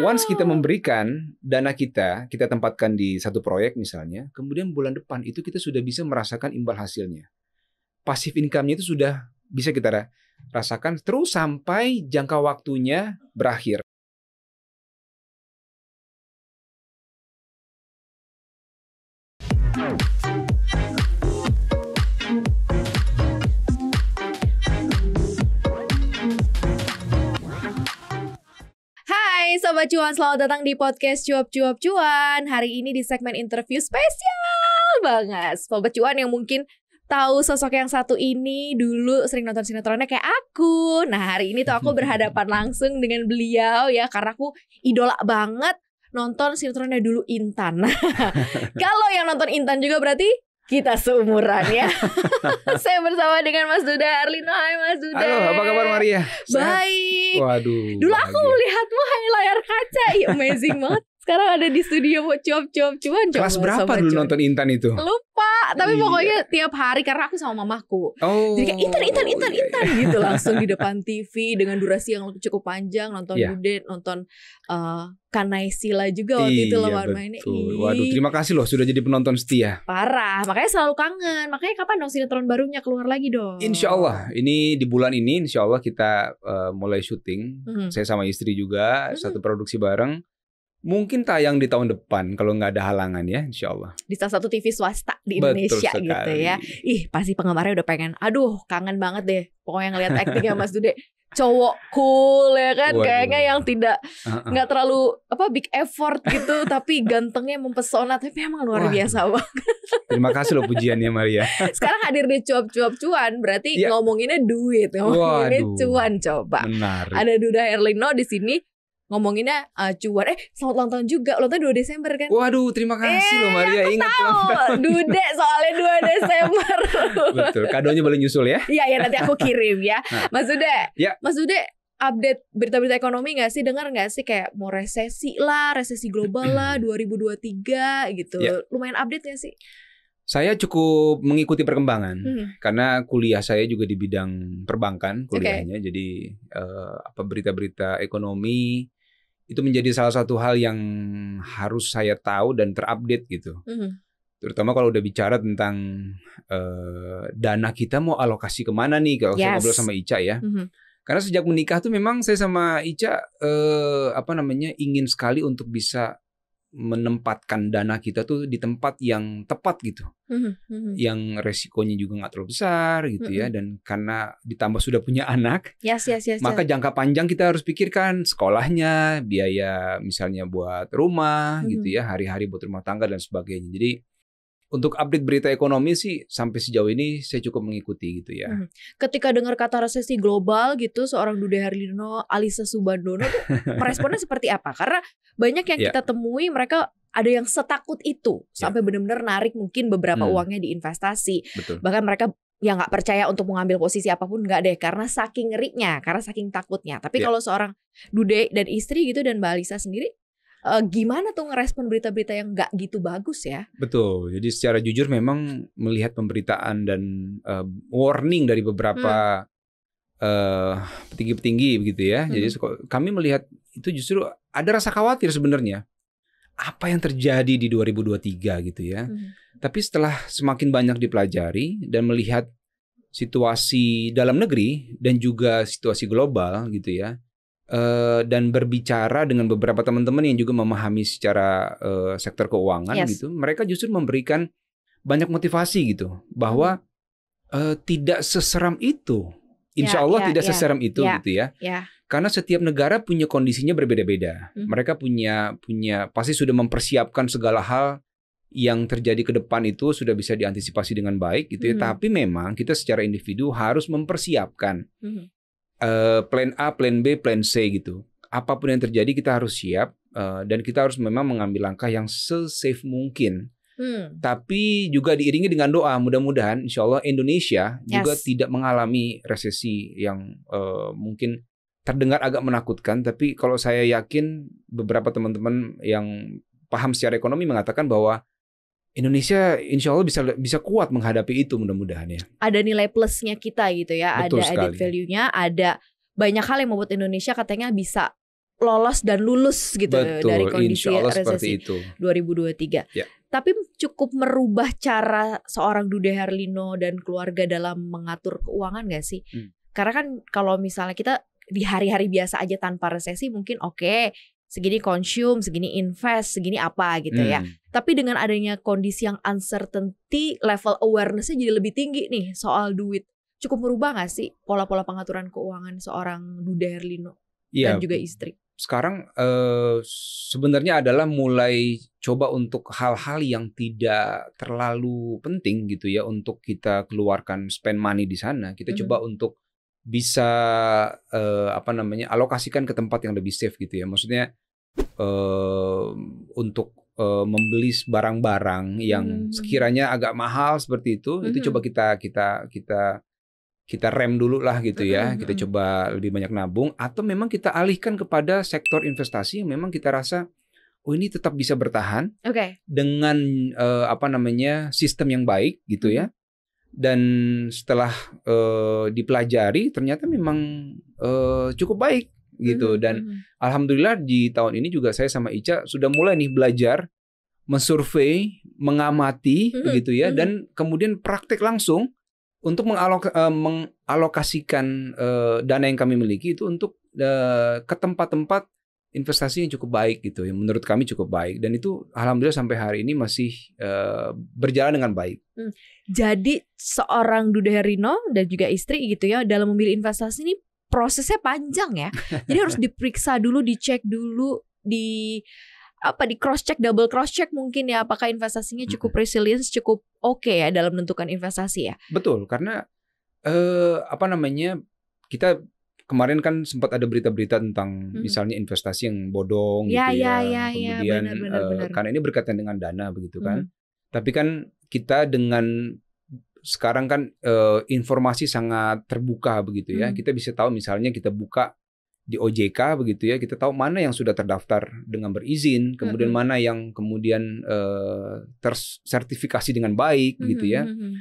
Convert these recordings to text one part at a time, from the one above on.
Once kita oh. memberikan dana kita, kita tempatkan di satu proyek misalnya, kemudian bulan depan itu kita sudah bisa merasakan imbal hasilnya. Pasif income-nya itu sudah bisa kita rasakan terus sampai jangka waktunya berakhir. Hai Sobat Cuan, selamat datang di podcast Cuap Cuap Cuan Hari ini di segmen interview spesial banget Sobat Cuan yang mungkin tahu sosok yang satu ini dulu sering nonton sinetronnya kayak aku Nah hari ini tuh aku berhadapan langsung dengan beliau ya Karena aku idola banget nonton sinetronnya dulu Intan Kalau yang nonton Intan juga berarti kita seumuran ya. Saya bersama dengan Mas Duda Arlino. Hai Mas Duda. Halo, apa kabar Maria? Baik. Waduh. Dulu aku melihatmu Hai. I tell amazing month. sekarang ada di studio mau cuap-cuap cuman kelas berapa dulu nonton Intan itu lupa tapi iya. pokoknya tiap hari karena aku sama mamaku oh, jadi kayak Intan Intan Intan Intan iya. gitu langsung di depan TV dengan durasi yang cukup panjang nonton iya. Budet nonton uh, Kanai Sila juga waktu iya, itu warna ini Waduh, terima kasih loh sudah jadi penonton setia. Parah, makanya selalu kangen. Makanya kapan dong sinetron barunya keluar lagi dong? Insya Allah, ini di bulan ini Insya Allah kita uh, mulai syuting. Mm -hmm. Saya sama istri juga mm -hmm. satu produksi bareng mungkin tayang di tahun depan kalau nggak ada halangan ya insya Allah di salah satu TV swasta di Indonesia gitu ya ih pasti penggemarnya udah pengen aduh kangen banget deh pokoknya ngeliat aktingnya Mas Dude cowok cool ya kan Waduh. kayaknya yang tidak nggak uh -uh. terlalu apa big effort gitu tapi gantengnya mempesona tapi emang luar Wah. biasa banget terima kasih loh pujiannya Maria sekarang hadir di cuap-cuap cuan berarti ya. ngomonginnya duit ngomonginnya Waduh. cuan coba Menarik. ada Duda Erlino di sini ngomonginnya uh, cuan eh selamat ulang tahun juga ulang tahun 2 Desember kan waduh terima kasih eh, loh Maria ingat tahu dude soalnya 2 Desember betul kadonya boleh nyusul ya iya ya nanti aku kirim ya nah. Mas Dude ya. Mas Dude update berita-berita ekonomi gak sih? Dengar gak sih kayak mau resesi lah, resesi global lah 2023 gitu. Ya. Lumayan update gak sih? Saya cukup mengikuti perkembangan hmm. karena kuliah saya juga di bidang perbankan kuliahnya. Okay. Jadi uh, apa berita-berita ekonomi itu menjadi salah satu hal yang harus saya tahu dan terupdate gitu. Mm-hmm. Terutama kalau udah bicara tentang uh, dana kita mau alokasi kemana nih kalau yes. saya ngobrol sama Ica ya. Mm-hmm. Karena sejak menikah tuh memang saya sama Ica uh, apa namanya ingin sekali untuk bisa menempatkan dana kita tuh di tempat yang tepat gitu, mm -hmm. yang resikonya juga nggak terlalu besar gitu mm -hmm. ya, mhm. dan karena ditambah sudah punya anak, yes, yes, yes, maka yes. jangka panjang kita harus pikirkan sekolahnya, biaya misalnya buat rumah mm -hmm. gitu ya, hari-hari buat rumah tangga dan sebagainya. Jadi untuk update berita ekonomi sih sampai sejauh ini saya cukup mengikuti gitu ya. Hmm. Ketika dengar kata resesi global gitu, seorang Dude Herlino, Alisa Subandono tuh responnya seperti apa? Karena banyak yang yeah. kita temui mereka ada yang setakut itu ya. sampai benar-benar narik mungkin beberapa hmm. uangnya di investasi. Betul. Bahkan mereka yang nggak percaya untuk mengambil posisi apapun nggak deh karena saking ngeriknya, karena saking takutnya tapi yeah. kalau seorang dude dan istri gitu dan mbak Alisa sendiri uh, gimana tuh ngerespon berita-berita yang nggak gitu bagus ya? Betul. Jadi secara jujur memang melihat pemberitaan dan uh, warning dari beberapa hmm. Eh, petinggi-petinggi hmm. begitu ya. Hmm. Jadi kami melihat itu justru ada rasa khawatir sebenarnya. Apa yang terjadi di 2023 gitu ya. Hmm. Tapi setelah semakin banyak dipelajari dan melihat situasi dalam negeri dan juga situasi global gitu ya Eh, dan berbicara dengan beberapa teman-teman yang juga memahami secara uh, sektor keuangan yes. gitu, mereka justru memberikan banyak motivasi gitu bahwa uh, tidak seseram itu. Ya, Insya yeah, Allah yeah, tidak yeah, seseram itu ya, gitu ya. ya. Karena setiap negara punya kondisinya berbeda-beda. Mm. Mereka punya punya pasti sudah mempersiapkan segala hal yang terjadi ke depan itu sudah bisa diantisipasi dengan baik gitu ya. Mm. Tapi memang kita secara individu harus mempersiapkan. Mm. Eh, plan A, plan B, plan C gitu. Apapun yang terjadi kita harus siap uh, dan kita harus memang mengambil langkah yang se-safe mungkin. Hmm. Tapi juga diiringi dengan doa. Mudah-mudahan, insya Allah Indonesia yes. juga tidak mengalami resesi yang uh, mungkin terdengar agak menakutkan. Tapi kalau saya yakin beberapa teman-teman yang paham secara ekonomi mengatakan bahwa Indonesia insya Allah bisa bisa kuat menghadapi itu mudah-mudahan ya. Ada nilai plusnya kita gitu ya, Betul ada sekali. added value-nya, ada banyak hal yang membuat Indonesia katanya bisa lolos dan lulus gitu Betul, dari kondisi Allah resesi itu. 2023. Ya. Tapi cukup merubah cara seorang Dude Herlino dan keluarga dalam mengatur keuangan gak sih? Hmm. Karena kan kalau misalnya kita di hari-hari biasa aja tanpa resesi mungkin oke okay, segini consume, segini invest, segini apa gitu ya. Hmm. Tapi dengan adanya kondisi yang uncertainty, level awarenessnya jadi lebih tinggi nih soal duit. Cukup merubah gak sih pola-pola pengaturan keuangan seorang Duda Herlino ya, dan juga istri? Sekarang eh, sebenarnya adalah mulai coba untuk hal-hal yang tidak terlalu penting gitu ya untuk kita keluarkan spend money di sana. Kita hmm. coba untuk bisa uh, apa namanya alokasikan ke tempat yang lebih safe gitu ya. Maksudnya uh, untuk uh, membeli barang-barang yang hmm, hmm, hmm. sekiranya agak mahal seperti itu, hmm. itu coba kita kita kita kita rem dulu lah gitu ya. Hmm. Kita hmm. coba lebih banyak nabung atau memang kita alihkan kepada sektor investasi yang memang kita rasa oh ini tetap bisa bertahan okay. dengan uh, apa namanya sistem yang baik gitu ya dan setelah uh, dipelajari ternyata memang uh, cukup baik gitu mhm, dan mm-hmm. alhamdulillah di tahun ini juga saya sama Ica sudah mulai nih belajar mensurvei, mengamati mm-hmm. begitu ya mm-hmm. dan kemudian praktek langsung untuk mengalok, uh, mengalokasikan uh, dana yang kami miliki itu untuk uh, ke tempat-tempat investasi yang cukup baik gitu yang menurut kami cukup baik dan itu alhamdulillah sampai hari ini masih uh, berjalan dengan baik. Hmm. Jadi seorang Duda Herino dan juga istri gitu ya dalam memilih investasi ini prosesnya panjang ya. Jadi harus diperiksa dulu, dicek dulu, di apa di cross check double cross check mungkin ya apakah investasinya cukup hmm. resilience cukup oke okay ya dalam menentukan investasi ya. Betul karena eh apa namanya kita kemarin kan sempat ada berita-berita tentang hmm. misalnya investasi yang bodong ya, gitu ya, ya, ya, ya. kemudian ya, benar, benar, eh, benar. karena ini berkaitan dengan dana begitu kan. Hmm. Tapi kan kita dengan sekarang kan uh, informasi sangat terbuka begitu ya. Hmm. Kita bisa tahu misalnya kita buka di OJK begitu ya, kita tahu mana yang sudah terdaftar dengan berizin, kemudian hmm. mana yang kemudian uh, eh, tersertifikasi dengan baik hmm. gitu hmm, ya. Hmm, hmm.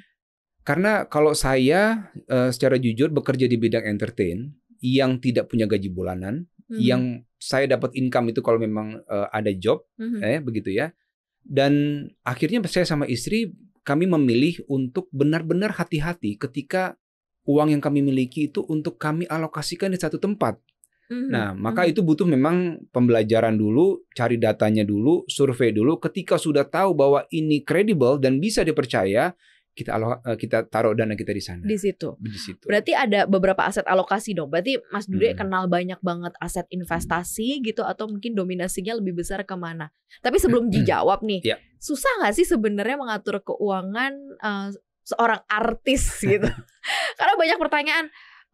Karena kalau saya uh, secara jujur bekerja di bidang entertain, yang tidak punya gaji bulanan, hmm. yang saya dapat income itu kalau memang uh, ada job, hmm. eh begitu ya. Dan akhirnya saya sama istri kami memilih untuk benar-benar hati-hati ketika uang yang kami miliki itu untuk kami alokasikan di satu tempat. Mm-hmm. Nah, maka mm-hmm. itu butuh memang pembelajaran dulu, cari datanya dulu, survei dulu. Ketika sudah tahu bahwa ini kredibel dan bisa dipercaya, kita alo, eh, kita taruh dana kita di sana. Di situ. Di situ. Berarti ada beberapa aset alokasi dong. Berarti Mas Dude hmm. kenal banyak banget aset investasi hmm. gitu atau mungkin dominasinya lebih besar kemana? Tapi sebelum hmm. dijawab nih, yeah. susah nggak sih sebenarnya mengatur keuangan uh, seorang artis gitu? Karena banyak pertanyaan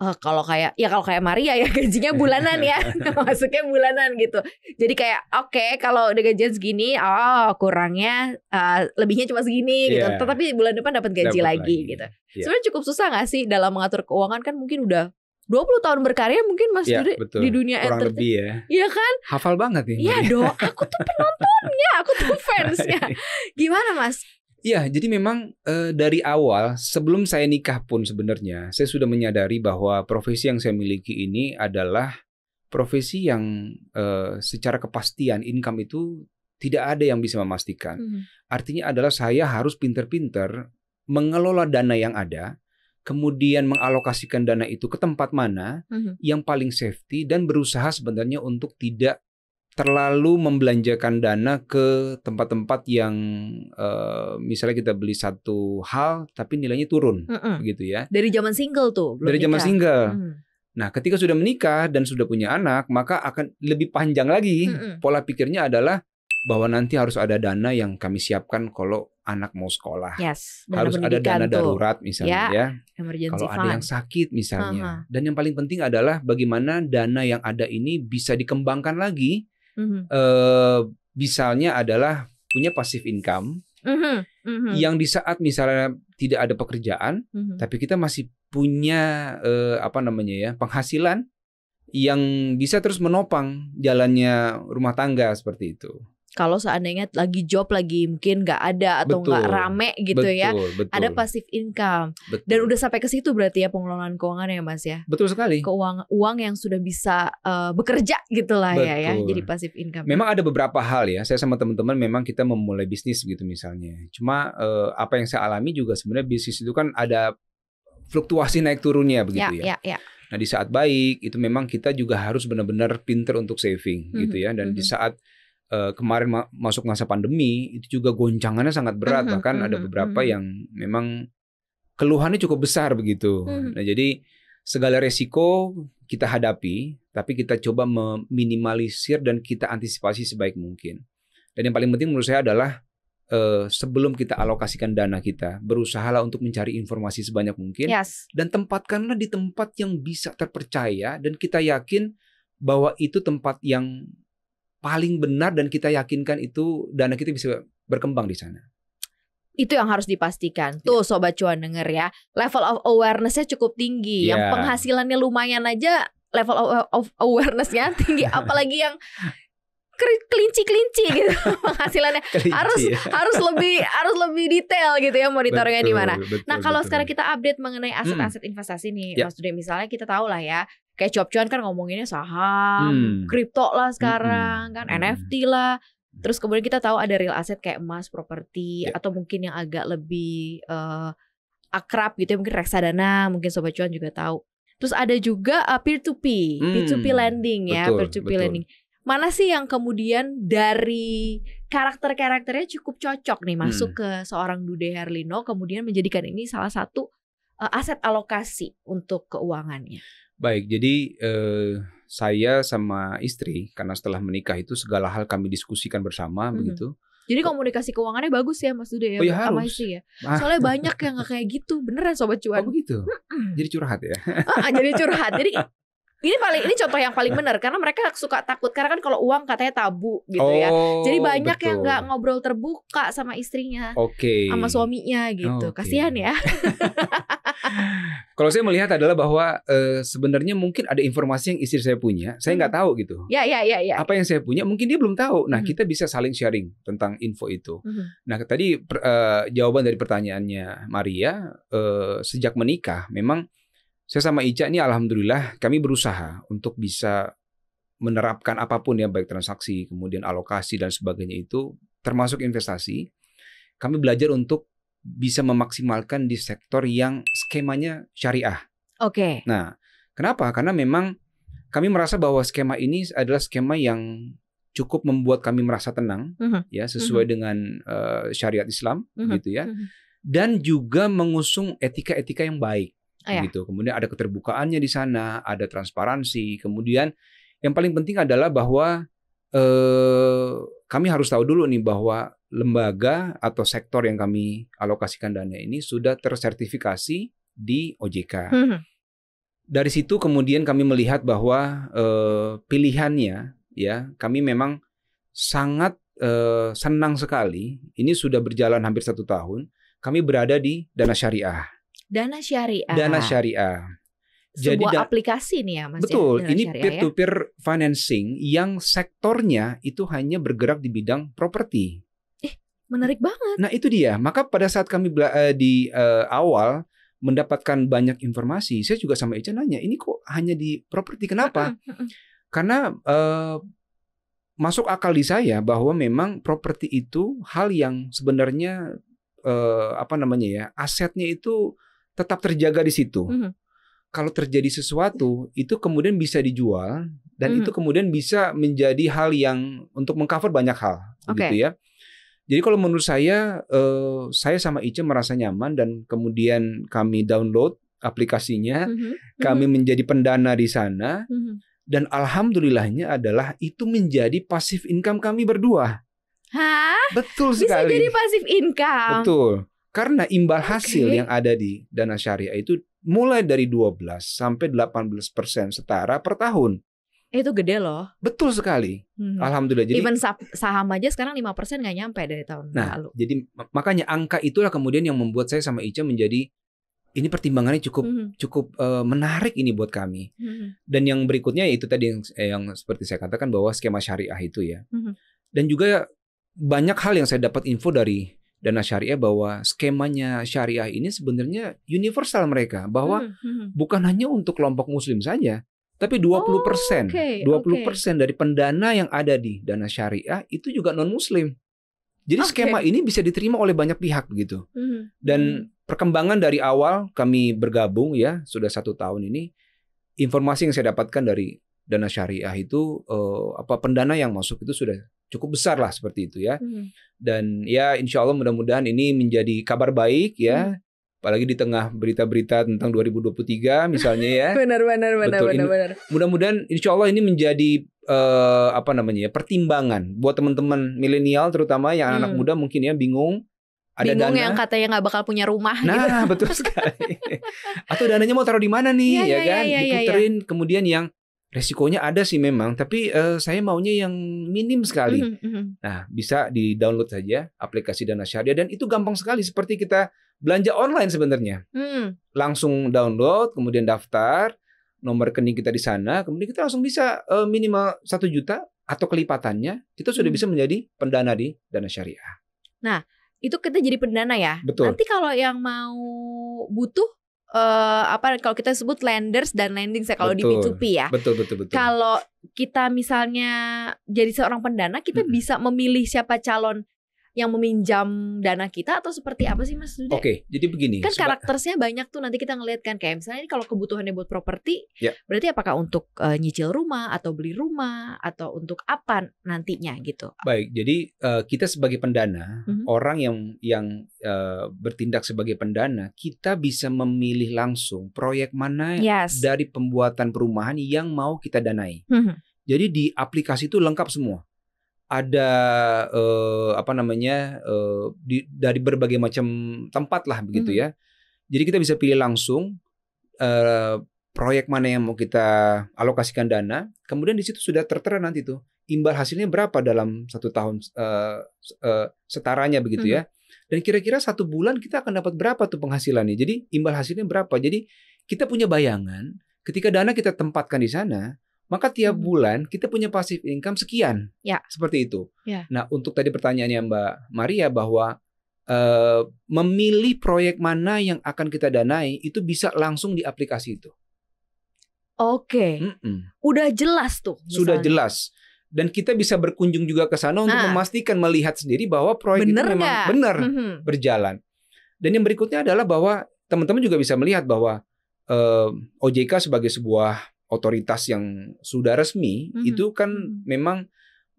uh, kalau kayak ya kalau kayak Maria ya gajinya bulanan ya masuknya bulanan gitu jadi kayak oke okay, kalau udah gajian segini oh kurangnya uh, lebihnya cuma segini yeah. gitu iya. tetapi bulan depan dapat gaji lagi, lagi gitu yeah. sebenarnya cukup susah gak sih dalam mengatur keuangan kan mungkin udah 20 tahun berkarya mungkin Mas ya, di dunia Kurang entertain. lebih ya. Iya kan? Hafal banget ya. Iya dong, aku tuh penontonnya, aku tuh fansnya. Iya. Gimana Mas? Iya, jadi memang e, dari awal sebelum saya nikah pun sebenarnya saya sudah menyadari bahwa profesi yang saya miliki ini adalah profesi yang e, secara kepastian income itu tidak ada yang bisa memastikan. -hmm. Artinya adalah saya harus pinter-pinter mengelola dana yang ada, kemudian mengalokasikan dana itu ke tempat mana -hmm. yang paling safety dan berusaha sebenarnya untuk tidak terlalu membelanjakan dana ke tempat-tempat yang uh, misalnya kita beli satu hal tapi nilainya turun mm -mm. gitu ya. Dari zaman single tuh. Belum dari zaman single. Mm. Nah, ketika sudah menikah dan sudah punya anak, maka akan lebih panjang lagi. Mm hmm Pola pikirnya adalah bahwa nanti harus ada dana yang kami siapkan kalau anak mau sekolah. Yes, harus ada dana tuh. darurat misalnya ya. ya. Emergency Kalau fund. ada yang sakit misalnya. Uh -huh. Dan yang paling penting adalah bagaimana dana yang ada ini bisa dikembangkan lagi Mm-hmm. Uh, misalnya adalah punya pasif income mm-hmm. Mm-hmm. yang di saat misalnya tidak ada pekerjaan, mm-hmm. tapi kita masih punya uh, apa namanya ya penghasilan yang bisa terus menopang jalannya rumah tangga seperti itu kalau seandainya lagi job lagi mungkin nggak ada atau nggak rame gitu ya, betul, ya betul. ada passive income betul. dan udah sampai ke situ berarti ya pengelolaan keuangan ya mas ya betul sekali keuangan uang yang sudah bisa uh, bekerja gitulah ya ya jadi passive income memang ada beberapa hal ya saya sama teman-teman memang kita memulai bisnis gitu misalnya cuma uh, apa yang saya alami juga sebenarnya bisnis itu kan ada fluktuasi naik turunnya ya, begitu ya, ya. ya, ya. Nah di saat baik itu memang kita juga harus benar-benar pinter untuk saving mm -hmm. gitu mhm, ya dan mm -hmm. di mhm. saat Eh, kemarin ma masuk masa pandemi itu juga goncangannya sangat berat mm -hmm, bahkan mm -hmm, ada mhm, beberapa mm -hmm. yang memang keluhannya cukup besar begitu. Mm -hmm. Nah jadi segala resiko kita hadapi tapi kita coba meminimalisir dan kita antisipasi sebaik mungkin. Dan yang paling penting menurut saya adalah uh, sebelum kita alokasikan dana kita, berusahalah untuk mencari informasi sebanyak mungkin yes. dan tempatkanlah di tempat yang bisa terpercaya dan kita yakin bahwa itu tempat yang paling benar dan kita yakinkan itu dana kita bisa berkembang di sana. Itu yang harus dipastikan. Iya. Tuh sobat cuan denger ya, level of awarenessnya cukup tinggi. Yeah. Yang iya. penghasilannya lumayan aja level of awarenessnya tinggi. Apalagi yang kelinci-kelinci gitu penghasilannya kelinci, harus ya? harus lebih harus lebih detail gitu ya monitornya di mana. Nah, kalau betul. sekarang kita update mengenai aset-aset investasi nih, maksudnya misalnya kita tahu lah ya, kayak cuap-cuan kan ngomonginnya saham, hmm. lah hmm. sekarang hmm. kan, hmm. NFT lah. Terus kemudian kita tahu ada real asset kayak emas, properti yeah. atau mungkin yang agak lebih uh, akrab gitu ya mungkin reksadana, mungkin sobat cuan juga tahu. Terus ada juga uh, eh, peer to hmm. peer, peer to peer lending ya, betul, peer to peer lending. Mana sih yang kemudian dari karakter-karakternya cukup cocok nih hmm. masuk hmm. ke seorang Dude Herlino kemudian menjadikan ini salah satu eh, aset alokasi untuk keuangannya. Baik, jadi eh, saya sama istri karena setelah menikah itu segala hal kami diskusikan bersama hmm. begitu. Jadi komunikasi keuangannya bagus ya Mas Dude ya, oh, ya harus. sama istri ya. Ah. Soalnya banyak yang gak kayak gitu, beneran sobat cuan. Oh begitu. Hmm. Jadi curhat ya. Ah, ah jadi curhat. Jadi ini paling ini contoh yang paling benar karena mereka suka takut karena kan kalau uang katanya tabu gitu ya. oh, ya jadi banyak betul. yang nggak ngobrol terbuka sama istrinya okay. sama suaminya gitu okay. kasihan ya kalau saya melihat adalah bahwa e, sebenarnya mungkin ada informasi yang istri saya punya saya nggak hmm. tahu gitu ya ya ya ya apa yang saya punya mungkin dia belum tahu nah hmm. kita bisa saling sharing tentang info itu hmm. nah tadi per, eh, jawaban dari pertanyaannya Maria e, sejak menikah memang saya sama Ica ini alhamdulillah kami berusaha untuk bisa menerapkan apapun ya baik transaksi, kemudian alokasi dan sebagainya itu termasuk investasi. Kami belajar untuk bisa memaksimalkan di sektor yang skemanya syariah. Oke. Okay. Nah, kenapa? Karena memang kami merasa bahwa skema ini adalah skema yang cukup membuat kami merasa tenang uh mhm. -huh. ya sesuai uh mhm. -huh. dengan uh, syariat Islam uh mhm. -huh. gitu ya. Uh -huh. Dan juga mengusung etika-etika yang baik oh, ya. gitu. Kemudian ada keterbukaannya di sana, ada transparansi. Kemudian yang paling penting adalah bahwa eh, kami harus tahu dulu nih bahwa lembaga atau sektor yang kami alokasikan dana ini sudah tersertifikasi di OJK. Hmm, hmm. Dari situ kemudian kami melihat bahwa eh, pilihannya ya kami memang sangat eh, senang sekali ini sudah berjalan hampir satu tahun kami berada di dana syariah Dana Syariah. Dana Syariah. Jadi sebuah aplikasi nih ya Mas. Ya, Betul, ya, ini peer to peer ya? financing yang sektornya itu hanya bergerak di bidang properti. Eh, menarik banget. Nah, itu dia. Maka pada saat kami eh, di uh, awal mendapatkan banyak informasi, saya juga sama Ica nanya, ini kok hanya di properti kenapa? Karena uh, masuk akal di saya bahwa memang properti itu hal yang sebenarnya uh, apa namanya ya asetnya itu tetap terjaga di situ. Mm -hmm. Kalau terjadi sesuatu itu kemudian bisa dijual dan mm -hmm. itu kemudian bisa menjadi hal yang untuk mengcover banyak hal okay. gitu ya. Jadi kalau menurut saya uh, saya sama Ice merasa nyaman dan kemudian kami download aplikasinya, mm -hmm. kami mm -hmm. menjadi pendana di sana. Mm -hmm. Dan alhamdulillahnya adalah itu menjadi pasif income kami berdua. Hah? Betul sekali. Bisa jadi pasif income. Betul. Karena imbal okay. hasil yang ada di dana syariah itu mulai dari 12 sampai 18% persen setara per tahun. Itu gede loh. Betul sekali. Hmm. Alhamdulillah. Jadi even saham aja sekarang 5% persen nggak nyampe dari tahun nah, lalu. Jadi makanya angka itulah kemudian yang membuat saya sama Ica menjadi ini pertimbangannya cukup -hmm. cukup uh, menarik ini buat kami. -hmm. Dan yang berikutnya itu tadi yang eh, yang seperti saya katakan bahwa skema syariah itu ya. -hmm. Dan juga banyak hal yang saya dapat info dari dana syariah bahwa skemanya syariah ini sebenarnya universal mereka bahwa hmm, hmm, hmm. bukan hanya untuk kelompok muslim saja tapi 20% oh, okay, 20% okay. dari pendana yang ada di dana syariah itu juga non muslim. Jadi okay. skema ini bisa diterima oleh banyak pihak begitu hmm, hmm Dan perkembangan dari awal kami bergabung ya sudah satu tahun ini informasi yang saya dapatkan dari dana syariah itu eh, apa pendana yang masuk itu sudah cukup besar lah seperti itu ya. Hmm. Dan ya insya Allah mudah-mudahan ini menjadi kabar baik ya. Hmm. Apalagi di tengah berita-berita tentang 2023 misalnya ya. Benar-benar benar-benar. Mudah-mudahan insya Allah ini menjadi uh, apa namanya ya pertimbangan buat teman-teman milenial terutama yang anak anak hmm. muda mungkin ya bingung ada bingung dana. yang katanya nggak bakal punya rumah. Nah gitu. betul sekali. Atau dananya mau taruh di mana nih iya, ya, ya, ya kan ya, ya, diputerin ya. kemudian yang Resikonya ada sih memang, tapi uh, saya maunya yang minim sekali. Mm -hmm. Nah, bisa di-download saja aplikasi Dana Syariah dan itu gampang sekali seperti kita belanja online sebenarnya. Mm. Langsung download, kemudian daftar, nomor rekening kita di sana, kemudian kita langsung bisa uh, minimal satu juta atau kelipatannya, kita sudah mm. bisa menjadi pendana di Dana Syariah. Nah, itu kita jadi pendana ya. Betul. Nanti kalau yang mau butuh uh, apa kalau kita sebut lenders dan lending saya kalau di P2P ya. Betul betul betul. Kalau kita misalnya jadi seorang pendana kita hmm. bisa memilih siapa calon yang meminjam dana kita atau seperti apa sih Mas Oke, okay, jadi begini. Kan karakternya banyak tuh nanti kita ngelihat kan kayak misalnya ini kalau kebutuhannya buat properti, yeah. berarti apakah untuk uh, nyicil rumah atau beli rumah atau untuk apa nantinya gitu. Baik, jadi uh, kita sebagai pendana, mm-hmm. orang yang yang uh, bertindak sebagai pendana, kita bisa memilih langsung proyek mana yes. dari pembuatan perumahan yang mau kita danai. Mm-hmm. Jadi di aplikasi itu lengkap semua ada eh, apa namanya eh, di, dari berbagai macam tempat lah begitu hmm. ya. Jadi kita bisa pilih langsung eh, proyek mana yang mau kita alokasikan dana. Kemudian di situ sudah tertera nanti tuh imbal hasilnya berapa dalam satu tahun eh, eh, setaranya begitu ya. hmm. ya. Dan kira-kira satu bulan kita akan dapat berapa tuh penghasilannya. Jadi imbal hasilnya berapa. Jadi kita punya bayangan ketika dana kita tempatkan di sana maka tiap hmm. bulan kita punya pasif income sekian, ya. seperti itu. Ya. Nah, untuk tadi pertanyaannya Mbak Maria bahwa uh, memilih proyek mana yang akan kita danai itu bisa langsung di aplikasi itu. Oke, mm -mm. udah jelas tuh. Misalnya. Sudah jelas dan kita bisa berkunjung juga ke sana nah. untuk memastikan melihat sendiri bahwa proyek bener itu memang benar mm -hmm. berjalan. Dan yang berikutnya adalah bahwa teman-teman juga bisa melihat bahwa uh, eh, OJK sebagai sebuah otoritas yang sudah resmi mm-hmm. itu kan mhm. memang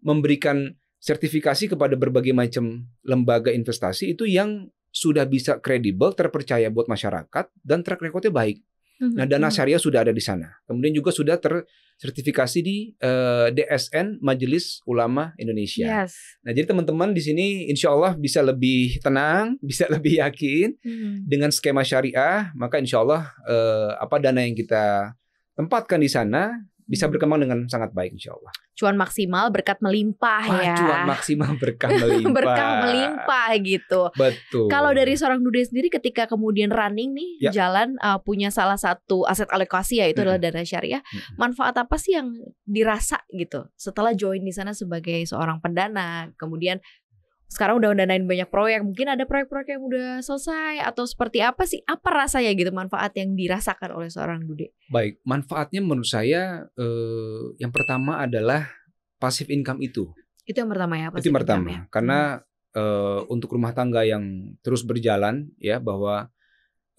memberikan sertifikasi kepada berbagai macam lembaga investasi itu yang sudah bisa kredibel, terpercaya buat masyarakat dan track recordnya baik. Mm-hmm. Nah, dana mhm. syariah sudah ada di sana. Kemudian juga sudah tersertifikasi di uh, eh, DSN Majelis Ulama Indonesia. Yes. Nah, jadi teman-teman di sini insya Allah bisa lebih tenang, bisa lebih yakin mm-hmm. dengan skema syariah. Maka insya Allah uh, apa dana yang kita tempatkan di sana bisa hmm. berkembang dengan sangat baik insya Allah. Cuan maksimal berkat melimpah Wah, ya. Cuan maksimal berkat melimpah. berkah melimpah gitu. Betul. Kalau dari seorang Dude sendiri ketika kemudian running nih ya. jalan uh, punya salah satu aset alokasi ya itu hmm. adalah dana syariah. Hmm. Manfaat apa sih yang dirasa gitu setelah join di sana sebagai seorang pendana kemudian sekarang udah undanain banyak proyek mungkin ada proyek-proyek yang udah selesai atau seperti apa sih apa rasanya gitu manfaat yang dirasakan oleh seorang Dude? Baik manfaatnya menurut saya eh, yang pertama adalah pasif income itu itu yang pertama ya itu yang pertama ya? karena hmm. eh, untuk rumah tangga yang terus berjalan ya bahwa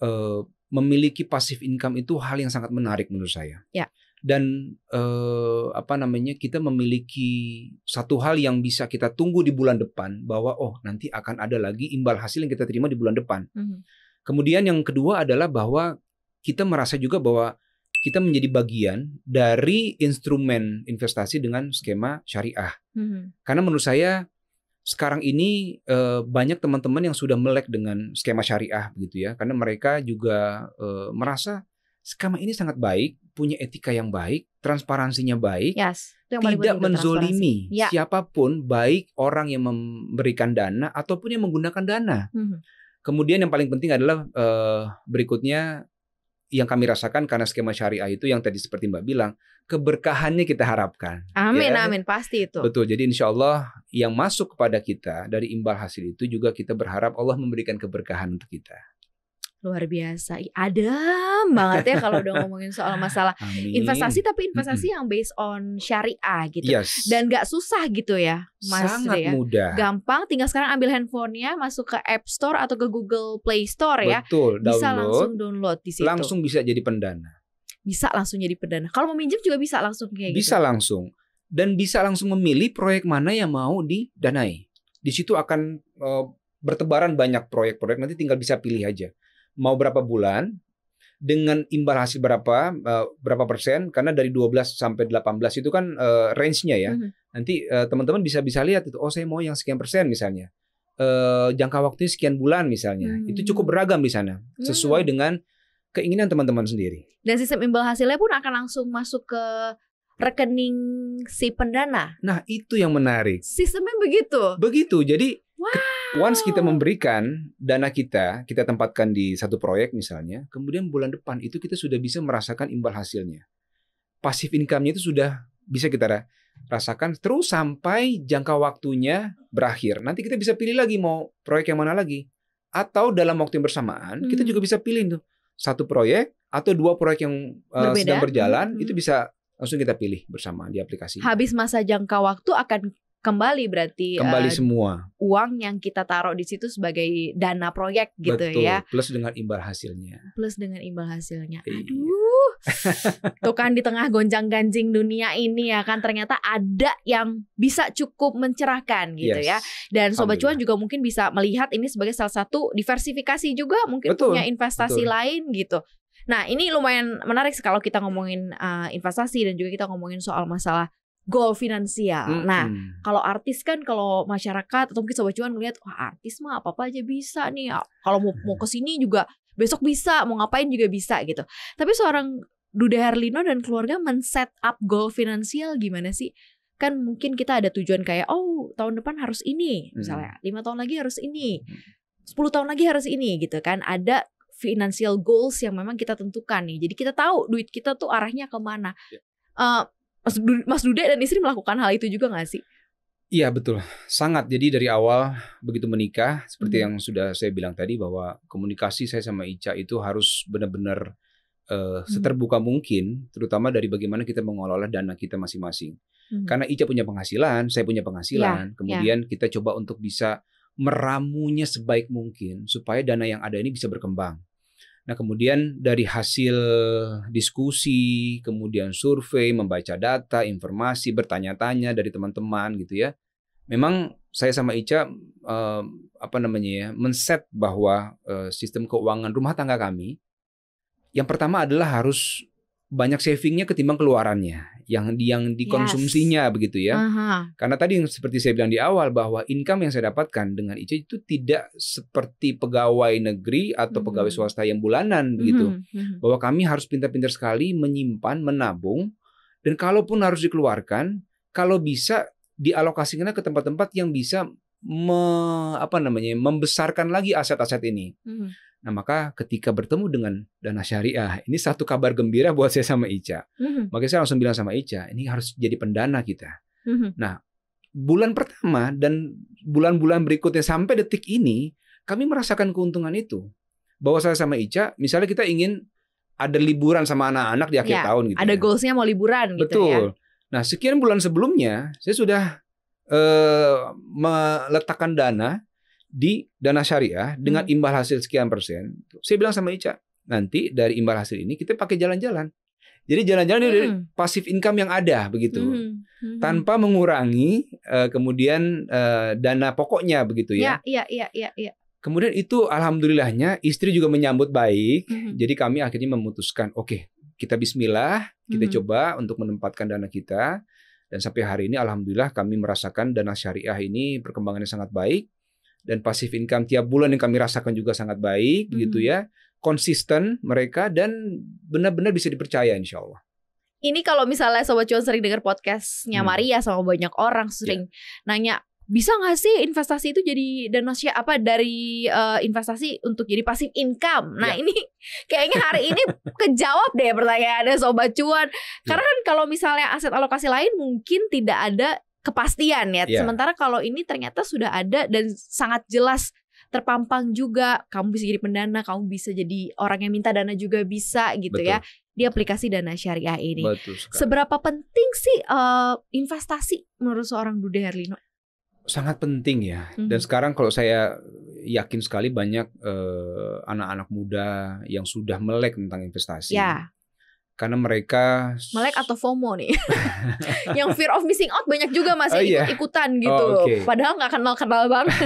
eh, memiliki pasif income itu hal yang sangat menarik menurut saya ya dan eh, apa namanya kita memiliki satu hal yang bisa kita tunggu di bulan depan bahwa oh nanti akan ada lagi imbal hasil yang kita terima di bulan depan. Mm. Kemudian yang kedua adalah bahwa kita merasa juga bahwa kita menjadi bagian dari instrumen investasi dengan skema syariah. Hmm. Karena menurut saya sekarang ini eh, banyak teman-teman yang sudah melek dengan skema syariah begitu ya, karena mereka juga eh, merasa skema ini sangat baik punya etika yang baik, transparansinya baik, yes. tidak menzolimi ya. siapapun, baik orang yang memberikan dana ataupun yang menggunakan dana. Hmm. Kemudian yang paling penting adalah uh, berikutnya yang kami rasakan karena skema syariah itu yang tadi seperti Mbak bilang, keberkahannya kita harapkan. Amin, ya. amin, pasti itu. Betul, jadi insya Allah yang masuk kepada kita dari imbal hasil itu juga kita berharap Allah memberikan keberkahan untuk kita luar biasa ada banget ya kalau udah ngomongin soal masalah Amin. investasi tapi investasi mm-hmm. yang based on syariah gitu yes. dan gak susah gitu ya mas gitu sangat ya. mudah gampang tinggal sekarang ambil handphonenya masuk ke App Store atau ke Google Play Store ya betul bisa langsung download di situ langsung bisa jadi pendana bisa langsung jadi pendana kalau mau minjem juga bisa langsung kayak gitu. bisa gitu. langsung dan bisa langsung memilih proyek mana yang mau didanai di situ akan uh, bertebaran banyak proyek-proyek nanti tinggal bisa pilih aja mau berapa bulan dengan imbal hasil berapa eh, berapa persen karena dari 12 sampai 18 itu kan uh, range-nya ya. Mm -hmm. Nanti teman eh, teman-teman bisa bisa lihat itu oh saya mau yang sekian persen misalnya. Uh, jangka waktu sekian bulan misalnya. Mm -hmm. Itu cukup beragam di sana iya. sesuai mm -hmm. dengan keinginan teman-teman sendiri. Dan sistem imbal hasilnya pun akan langsung masuk ke rekening si pendana. Nah, itu yang menarik. Sistemnya begitu. Begitu. Jadi Wow. Once kita memberikan dana kita, kita tempatkan di satu proyek misalnya, kemudian bulan depan itu kita sudah bisa merasakan imbal hasilnya. Pasif income-nya itu sudah bisa kita rasakan terus sampai jangka waktunya berakhir. Nanti kita bisa pilih lagi mau proyek yang mana lagi. Atau dalam waktu yang bersamaan, hmm. kita juga bisa pilih tuh satu proyek atau dua proyek yang eh, sedang berjalan, hmm. itu bisa langsung kita pilih bersama di aplikasi. Habis masa jangka waktu akan kembali berarti kembali uh, semua uang yang kita taruh di situ sebagai dana proyek gitu Betul. ya plus dengan imbal hasilnya plus dengan imbal hasilnya iya. aduh tuh kan di tengah gonjang ganjing dunia ini ya kan ternyata ada yang bisa cukup mencerahkan gitu ya. yes. ya dan sobat cuan juga mungkin bisa melihat ini sebagai salah satu diversifikasi juga mungkin Betul. punya investasi Betul. lain gitu Nah, ini lumayan menarik kalau kita ngomongin uh, investasi dan juga kita ngomongin soal masalah goal finansial. Mm -hmm. Nah, kalau artis kan kalau masyarakat atau mungkin sobat cuan melihat, wah artis mah apa-apa aja bisa nih. Kalau mau mau kesini juga besok bisa, mau ngapain juga bisa gitu. Tapi seorang Duda Herlino dan keluarga men-set up goal finansial gimana sih? Kan mungkin kita ada tujuan kayak oh, tahun depan harus ini misalnya, lima tahun lagi harus ini. sepuluh tahun lagi harus ini gitu kan ada financial goals yang memang kita tentukan nih jadi kita tahu duit kita tuh arahnya kemana yeah. Ya. uh, Mas, Duda Mas Dude dan istri melakukan hal itu juga gak sih? Iya betul, sangat. Jadi dari awal begitu menikah, seperti hmm. yang sudah saya bilang tadi bahwa komunikasi saya sama Ica itu harus benar-benar uh, hmm. seterbuka mungkin, terutama dari bagaimana kita mengelola dana kita masing-masing. Hmm. Karena Ica punya penghasilan, saya punya penghasilan, ya, kemudian ya. kita coba untuk bisa meramunya sebaik mungkin supaya dana yang ada ini bisa berkembang. Nah, kemudian dari hasil diskusi, kemudian survei, membaca data, informasi, bertanya-tanya dari teman-teman gitu ya. Memang saya sama Ica eh, apa namanya ya, menset bahwa eh, sistem keuangan rumah tangga kami yang pertama adalah harus banyak savingnya ketimbang keluarannya yang yang dikonsumsinya yes. begitu ya uh-huh. karena tadi yang seperti saya bilang di awal bahwa income yang saya dapatkan dengan IC itu tidak seperti pegawai negeri atau uh-huh. pegawai swasta yang bulanan begitu Uh-huh. bahwa kami harus pintar-pintar sekali menyimpan menabung dan kalaupun harus dikeluarkan kalau bisa dialokasikan ke tempat-tempat yang bisa me, apa namanya membesarkan lagi aset-aset ini. Hmm. Nah maka ketika bertemu dengan dana syariah ini satu kabar gembira buat saya sama Ica. Hmm. Makanya saya langsung bilang sama Ica ini harus jadi pendana kita. Hmm. Nah bulan pertama dan bulan-bulan berikutnya sampai detik ini kami merasakan keuntungan itu bahwa saya sama Ica misalnya kita ingin ada liburan sama anak-anak di akhir ya, tahun gitu. Ada ya. goalsnya mau liburan gitu ya. Betul. Nah sekian bulan sebelumnya saya sudah Eh, meletakkan dana di dana syariah dengan hmm. imbal hasil sekian persen. Saya bilang sama Ica, nanti dari imbal hasil ini kita pakai jalan-jalan. Jadi jalan-jalan hmm. dari pasif income yang ada begitu, hmm. Hmm. tanpa mengurangi uh, kemudian uh, dana pokoknya begitu ya. Iya, iya, iya, iya. Ya. Kemudian itu alhamdulillahnya istri juga menyambut baik. Hmm. Jadi kami akhirnya memutuskan, oke okay, kita Bismillah, kita hmm. coba untuk menempatkan dana kita dan sampai hari ini alhamdulillah kami merasakan dana syariah ini perkembangannya sangat baik dan pasif income tiap bulan yang kami rasakan juga sangat baik hmm. gitu ya. Konsisten mereka dan benar-benar bisa dipercaya insya Allah ini kalau misalnya sobat cuan sering dengar podcastnya hmm. Maria sama banyak orang ya. sering yeah. nanya bisa nggak sih investasi itu jadi dana syariah apa dari uh, investasi untuk jadi pasif income? Nah ya. ini kayaknya hari ini kejawab deh ada sobat cuan. Ya. Karena kan kalau misalnya aset alokasi lain mungkin tidak ada kepastian ya. ya. Sementara kalau ini ternyata sudah ada dan sangat jelas terpampang juga. Kamu bisa jadi pendana, kamu bisa jadi orang yang minta dana juga bisa gitu ya. Betul. ya di aplikasi dana syariah ini. Betul Seberapa penting sih uh, investasi menurut seorang Dude Herlino? sangat penting ya. hmm Dan mhm. sekarang kalau saya yakin sekali banyak eh, anak-anak muda yang sudah melek tentang investasi. Yeah. Karena mereka melek atau FOMO nih, yang fear of missing out banyak juga masih oh, iya. ikutan gitu. Oh, okay. Padahal nggak kenal-kenal banget.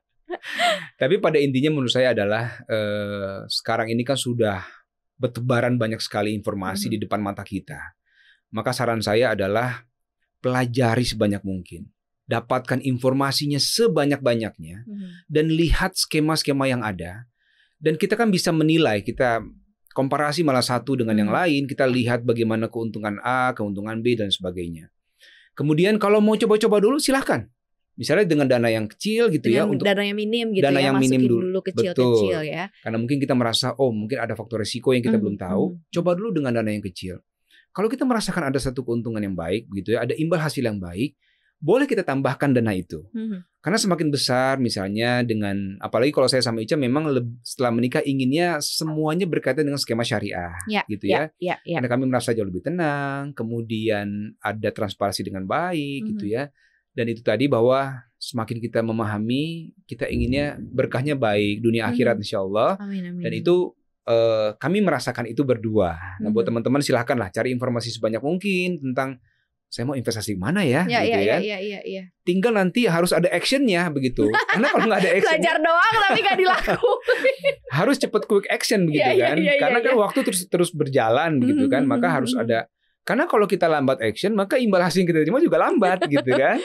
Tapi pada intinya menurut saya adalah eh, sekarang ini kan sudah bertebaran banyak sekali informasi hmm di mhm. depan mata kita. Maka saran saya adalah pelajari sebanyak mungkin dapatkan informasinya sebanyak-banyaknya hmm. dan lihat skema-skema yang ada dan kita kan bisa menilai kita komparasi malah satu dengan yang mm-hmm. lain kita lihat bagaimana keuntungan A, keuntungan B dan sebagainya. Kemudian kalau mau coba-coba dulu silahkan. Misalnya dengan dana yang kecil gitu ya, dengan ya untuk dana yang minim gitu dana ya, yang masukin minim dulu kecil-kecil ya. Karena mungkin kita merasa oh mungkin ada faktor risiko yang kita hmm. belum mm-hmm. tahu, mm-hmm. coba dulu dengan dana yang kecil. Kalau kita merasakan ada satu keuntungan yang baik gitu ya, ada imbal hasil yang baik, boleh kita tambahkan dana itu. Hmm. Karena semakin besar misalnya dengan apalagi kalau saya sama Ica memang setelah menikah inginnya semuanya berkaitan dengan skema syariah yeah, gitu ya. Ya, yeah, yeah. Karena kami merasa jauh lebih tenang, kemudian ada transparansi dengan baik hmm. gitu mhm. ya. Dan itu tadi bahwa semakin kita memahami, kita inginnya berkahnya baik dunia mhm. akhirat hmm. insya Allah. Amin, amin. Dan itu eh, kami merasakan itu berdua. Nah, buat mhm. teman-teman silahkanlah cari informasi sebanyak mungkin tentang saya mau investasi mana ya, ya gitu ya, ya. ya. ya, ya Tinggal nanti harus ada actionnya begitu. Karena kalau nggak ada action, belajar doang tapi nggak dilaku harus cepet quick action begitu ya, kan. ya, Karena ya, kan ya. waktu terus terus berjalan begitu hmm, hmm, kan, hmm, maka harus ada karena kalau kita lambat action, maka imbal hasil yang kita terima juga lambat gitu kan.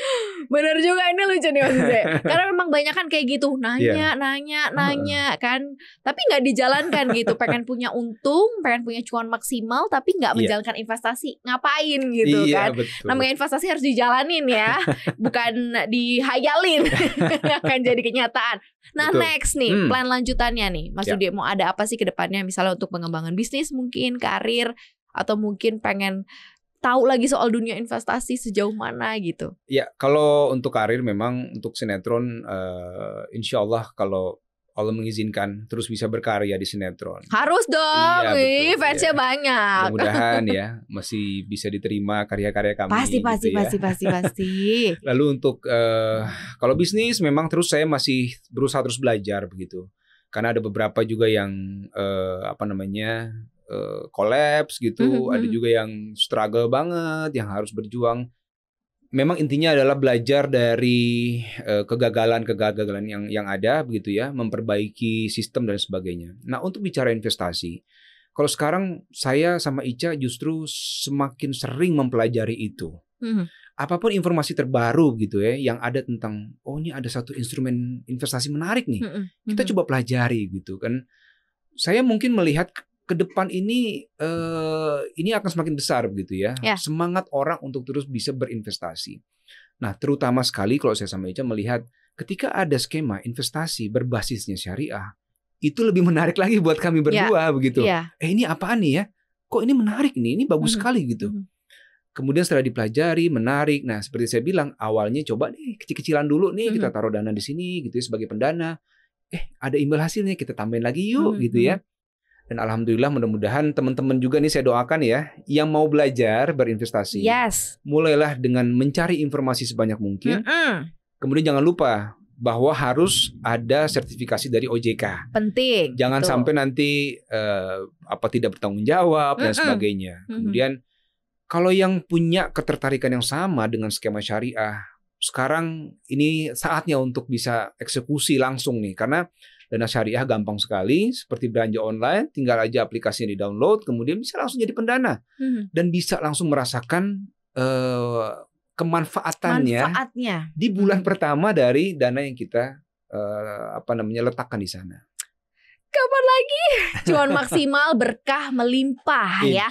Bener juga ini lucu nih Mas Karena memang banyak kan kayak gitu, nanya, yeah. nanya, nanya uh -huh. kan. Tapi nggak dijalankan gitu. Pengen punya untung, pengen punya cuan maksimal, tapi nggak iya. menjalankan yeah. investasi. Ngapain gitu yeah, kan? Betul. Namanya investasi harus dijalanin ya, bukan dihayalin akan jadi kenyataan. Nah betul. next nih, hmm. plan lanjutannya nih, Mas yeah. Udi, mau ada apa sih ke depannya? Misalnya untuk pengembangan bisnis mungkin, karir, atau mungkin pengen tahu lagi soal dunia investasi sejauh mana gitu. Ya, kalau untuk karir memang untuk sinetron uh, insya Allah kalau Allah mengizinkan terus bisa berkarya di sinetron. Harus dong, iya, iya. fansnya ya. banyak. Mudah-mudahan ya masih bisa diterima karya-karya kami. Pasti pasti gitu pasti, ya. pasti pasti pasti. Lalu untuk uh, kalau bisnis memang terus saya masih berusaha terus belajar begitu. Karena ada beberapa juga yang uh, apa namanya kolaps eh, uh, gitu, mm-hmm. ada mhm. juga yang struggle banget, yang harus berjuang. Memang intinya adalah belajar dari eh, kegagalan-kegagalan yang yang ada begitu ya, memperbaiki sistem dan sebagainya. Nah, untuk bicara investasi, kalau sekarang saya sama Ica justru semakin sering mempelajari itu. Mm-hmm. Apapun informasi terbaru gitu ya yang ada tentang oh ini ada satu instrumen investasi menarik nih. Mm-hmm. Kita mhm. coba pelajari gitu kan. Saya mungkin melihat ke depan ini eh, ini akan semakin besar begitu ya. ya. Semangat orang untuk terus bisa berinvestasi. Nah, terutama sekali kalau saya sama Ica melihat ketika ada skema investasi berbasisnya syariah, itu lebih menarik lagi buat kami ya. berdua ya. begitu. Ya. Eh ini apaan nih ya? Kok ini menarik nih? Ini bagus hmm. sekali gitu. Hmm. Kemudian setelah dipelajari, menarik. Nah, seperti saya bilang, awalnya coba nih kecil-kecilan dulu nih hmm. kita mhm. taruh dana di sini gitu ya sebagai pendana. Eh, ada imbal hasilnya kita tambahin lagi yuk hmm. gitu ya. Mhm. Dan alhamdulillah mudah-mudahan teman-teman juga nih saya doakan ya yang mau belajar berinvestasi. Yes. Mulailah dengan mencari informasi sebanyak mungkin. Mm -mm. Kemudian jangan lupa bahwa harus ada sertifikasi dari OJK. Penting. Jangan betul. sampai nanti uh, apa tidak bertanggung jawab mm -mm. dan sebagainya. Mm -mm. Kemudian kalau yang punya ketertarikan yang sama dengan skema syariah, sekarang ini saatnya untuk bisa eksekusi langsung nih karena Dana syariah gampang sekali, seperti belanja online, tinggal aja aplikasinya di-download, kemudian bisa langsung jadi pendana. Hmm. Dan bisa langsung merasakan uh, kemanfaatannya Manfaatnya. di bulan hmm. pertama dari dana yang kita uh, apa namanya letakkan di sana kapan lagi? Cuan maksimal berkah melimpah ya.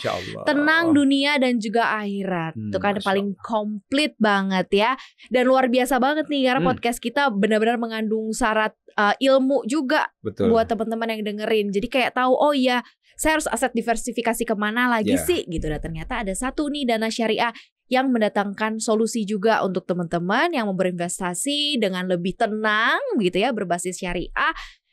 Tenang dunia dan juga akhirat. Hmm, Itu kan hmm, paling komplit banget ya. Dan luar biasa banget nih karena hmm. podcast kita benar-benar mengandung syarat uh, ilmu juga Betul. buat teman-teman yang dengerin. Jadi kayak tahu oh iya saya harus aset diversifikasi kemana lagi yeah. sih gitu. Dan ternyata ada satu nih dana syariah yang mendatangkan solusi juga untuk teman-teman yang mau berinvestasi dengan lebih tenang gitu ya berbasis syariah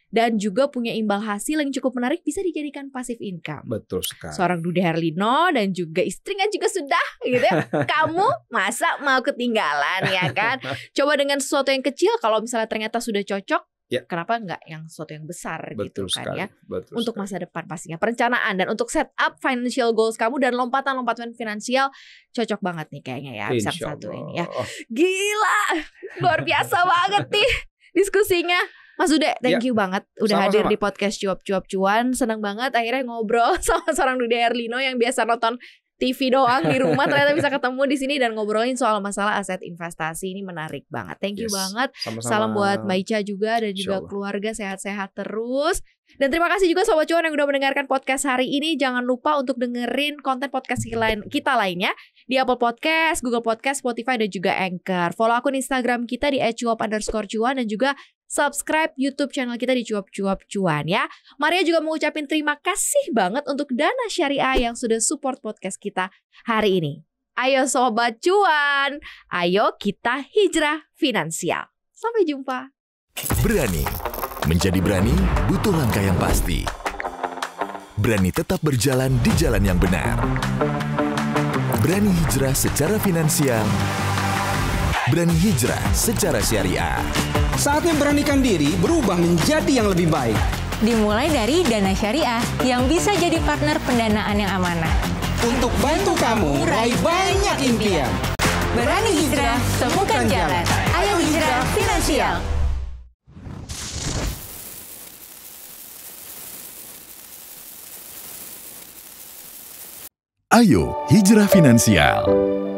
dan juga punya imbal hasil yang cukup menarik bisa dijadikan pasif income. Betul sekali. Seorang Dude Herlino dan juga istrinya juga sudah gitu ya. Kamu masa mau ketinggalan ya kan? Coba dengan sesuatu yang kecil kalau misalnya ternyata sudah cocok Ya. Kenapa enggak yang sesuatu yang besar gitu Betul gitu sekali. kan ya? Betul untuk sekali. masa depan pastinya perencanaan dan untuk set up financial goals kamu dan lompatan-lompatan finansial cocok banget nih kayaknya ya bisa satu ini ya. Gila, luar biasa banget nih diskusinya. Mas Dude, thank ya. you banget udah sama, hadir di podcast cuap-cuap cuan. Senang banget akhirnya ngobrol sama seorang Dude Herlino yang biasa nonton TV doang di rumah ternyata bisa ketemu di sini dan ngobrolin soal masalah aset investasi ini menarik banget. Thank you yes, banget. Sama-sama. Salam buat Mbak juga dan juga keluarga sehat-sehat terus. Dan terima kasih juga sobat cuan yang udah mendengarkan podcast hari ini. Jangan lupa untuk dengerin konten podcast kita lainnya di Apple Podcast, Google Podcast, Spotify dan juga Anchor. Follow akun Instagram kita di @cuap_cuan dan juga subscribe YouTube channel kita di Cuap-Cuap Cuan ya. Maria juga mengucapin terima kasih banget untuk Dana Syariah yang sudah support podcast kita hari ini. Ayo sobat cuan, ayo kita hijrah finansial. Sampai jumpa. Berani. Menjadi berani butuh langkah yang pasti. Berani tetap berjalan di jalan yang benar. Berani hijrah secara finansial berani hijrah secara syariah. Saatnya beranikan diri berubah menjadi yang lebih baik. Dimulai dari dana syariah yang bisa jadi partner pendanaan yang amanah. Untuk bantu kamu raih banyak impian. Berani hijrah, temukan jalan. Ayo hijrah finansial. Ayo hijrah finansial.